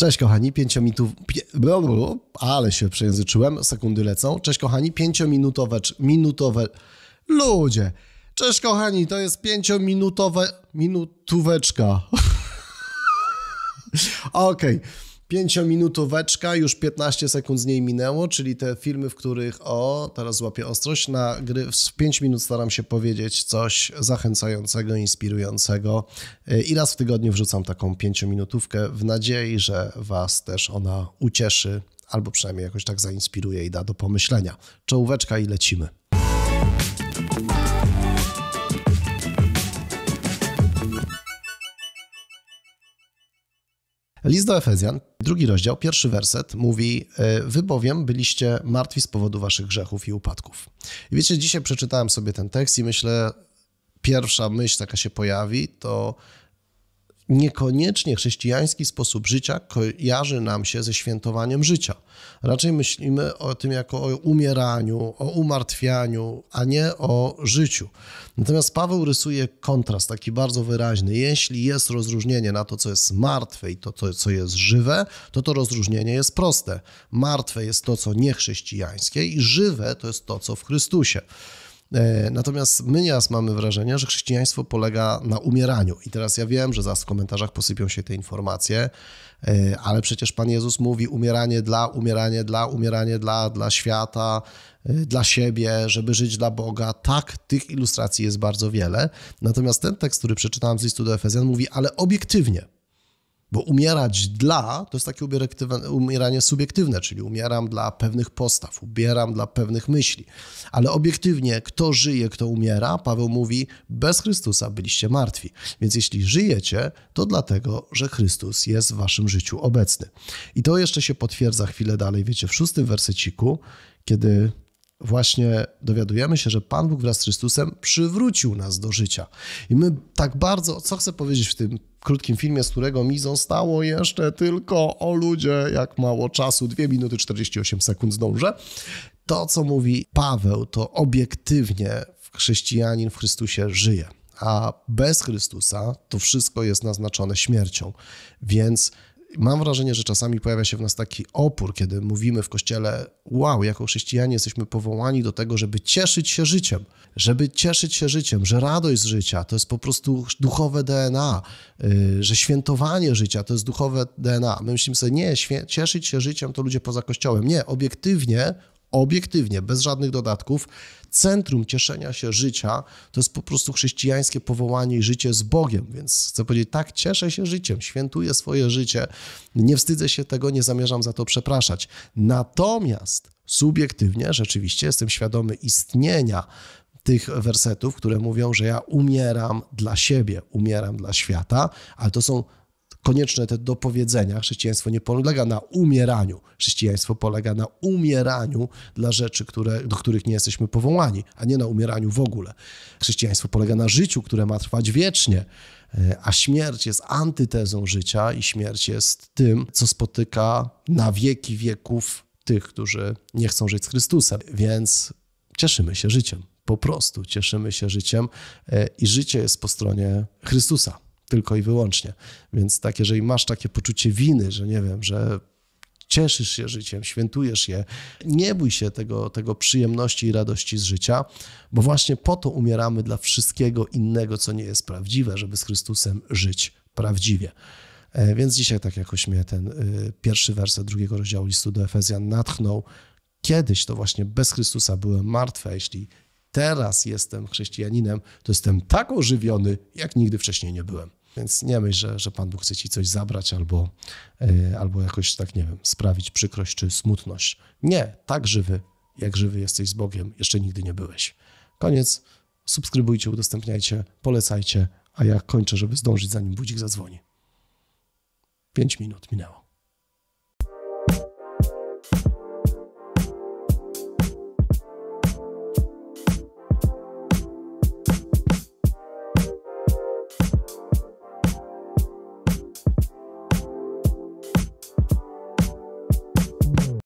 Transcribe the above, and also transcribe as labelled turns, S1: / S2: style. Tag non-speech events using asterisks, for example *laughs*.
S1: Cześć kochani, pięciominutów... Ale się przejęzyczyłem, sekundy lecą. Cześć kochani, pięciominutowe... Minutowe... Ludzie! Cześć kochani, to jest pięciominutowe... Minutóweczka. *laughs* Okej. Okay. Pięciominutóweczka, już 15 sekund z niej minęło, czyli te filmy, w których o, teraz złapię ostrość, na gry w 5 minut staram się powiedzieć coś zachęcającego, inspirującego y, i raz w tygodniu wrzucam taką pięciominutówkę w nadziei, że Was też ona ucieszy albo przynajmniej jakoś tak zainspiruje i da do pomyślenia. Czołóweczka i lecimy. List do Efezjan, drugi rozdział, pierwszy werset mówi: e, Wy bowiem byliście martwi z powodu waszych grzechów i upadków. I wiecie, dzisiaj przeczytałem sobie ten tekst i myślę, pierwsza myśl, jaka się pojawi, to niekoniecznie chrześcijański sposób życia kojarzy nam się ze świętowaniem życia. Raczej myślimy o tym jako o umieraniu, o umartwianiu, a nie o życiu. Natomiast Paweł rysuje kontrast taki bardzo wyraźny. Jeśli jest rozróżnienie na to, co jest martwe i to, co jest żywe, to to rozróżnienie jest proste. Martwe jest to, co niechrześcijańskie i żywe to jest to, co w Chrystusie. E, natomiast my nieraz mamy wrażenie, że chrześcijaństwo polega na umieraniu. I teraz ja wiem, że zaraz w komentarzach posypią się te informacje, e, ale przecież Pan Jezus mówi umieranie dla, umieranie dla, umieranie dla, dla świata, e, dla siebie, żeby żyć dla Boga. Tak, tych ilustracji jest bardzo wiele. Natomiast ten tekst, który przeczytałem z listu do Efezjan, mówi, ale obiektywnie. Bo umierać dla to jest takie umieranie subiektywne, czyli umieram dla pewnych postaw, ubieram dla pewnych myśli. Ale obiektywnie, kto żyje, kto umiera, Paweł mówi, bez Chrystusa byliście martwi. Więc jeśli żyjecie, to dlatego, że Chrystus jest w waszym życiu obecny. I to jeszcze się potwierdza chwilę dalej, wiecie, w szóstym wersyciku, kiedy właśnie dowiadujemy się, że Pan Bóg wraz z Chrystusem przywrócił nas do życia. I my tak bardzo, co chcę powiedzieć w tym krótkim filmie, z którego mi zostało jeszcze tylko o ludzie, jak mało czasu, 2 minuty 48 sekund zdążę. To, co mówi Paweł, to obiektywnie chrześcijanin w Chrystusie żyje, a bez Chrystusa to wszystko jest naznaczone śmiercią. Więc mam wrażenie, że czasami pojawia się w nas taki opór, kiedy mówimy w kościele: Wow, jako chrześcijanie jesteśmy powołani do tego, żeby cieszyć się życiem, żeby cieszyć się życiem, że radość z życia to jest po prostu duchowe DNA, y, że świętowanie życia to jest duchowe DNA. My myślimy sobie: Nie, cieszyć się życiem to ludzie poza kościołem. Nie, obiektywnie obiektywnie, bez żadnych dodatków, centrum cieszenia się życia to jest po prostu chrześcijańskie powołanie i życie z Bogiem. Więc chcę powiedzieć, tak, cieszę się życiem, świętuję swoje życie, nie wstydzę się tego, nie zamierzam za to przepraszać. Natomiast subiektywnie rzeczywiście jestem świadomy istnienia tych wersetów, które mówią, że ja umieram dla siebie, umieram dla świata, ale to są konieczne te dopowiedzenia. Chrześcijaństwo nie polega na umieraniu. Chrześcijaństwo polega na umieraniu dla rzeczy, które, do których nie jesteśmy powołani, a nie na umieraniu w ogóle. Chrześcijaństwo polega na życiu, które ma trwać wiecznie, e, a śmierć jest antytezą życia i śmierć jest tym, co spotyka na wieki wieków tych, którzy nie chcą żyć z Chrystusem. Więc cieszymy się życiem. Po prostu cieszymy się życiem e, i życie jest po stronie Chrystusa tylko i wyłącznie. Więc tak, jeżeli masz takie poczucie winy, że nie wiem, że cieszysz się życiem, świętujesz je, nie bój się tego, tego przyjemności i radości z życia, bo właśnie po to umieramy dla wszystkiego innego, co nie jest prawdziwe, żeby z Chrystusem żyć prawdziwie. E, więc dzisiaj tak jakoś mnie ten y, pierwszy werset drugiego rozdziału listu do Efezjan natchnął. Kiedyś to właśnie bez Chrystusa byłem martwy, jeśli teraz jestem chrześcijaninem, to jestem tak ożywiony, jak nigdy wcześniej nie byłem. Więc nie myśl, że, że Pan Bóg chce ci coś zabrać albo, e, albo jakoś tak, nie wiem, sprawić przykrość czy smutność. Nie, tak żywy, jak żywy jesteś z Bogiem, jeszcze nigdy nie byłeś. Koniec. Subskrybujcie, udostępniajcie, polecajcie, a ja kończę, żeby zdążyć zanim budzik zadzwoni. Pięć minut minęło.